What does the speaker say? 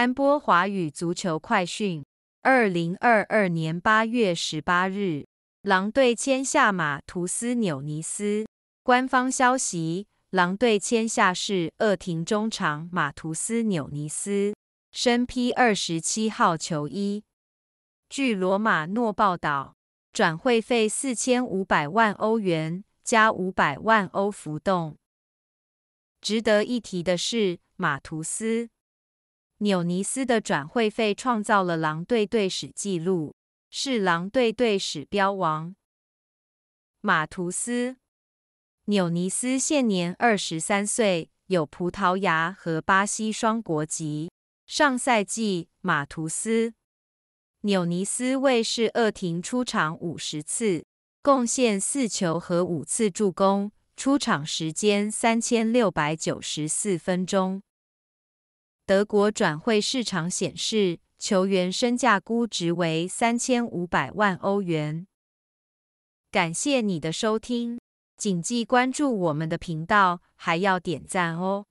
安波华语足球快讯：二零二二年八月十八日，狼队签下马图斯纽尼斯。官方消息，狼队签下是厄廷中场马图斯纽尼斯，身披二十七号球衣。据罗马诺报道，转会费四千五百万欧元加五百万欧浮动。值得一提的是，马图斯。纽尼斯的转会费创造了狼队队史纪录，是狼队队史标王。马图斯·纽尼斯现年二十三岁，有葡萄牙和巴西双国籍。上赛季，马图斯·纽尼斯为是二廷出场五十次，贡献四球和五次助攻，出场时间三千六百九十四分钟。德国转会市场显示，球员身价估值为三千五百万欧元。感谢你的收听，谨记关注我们的频道，还要点赞哦。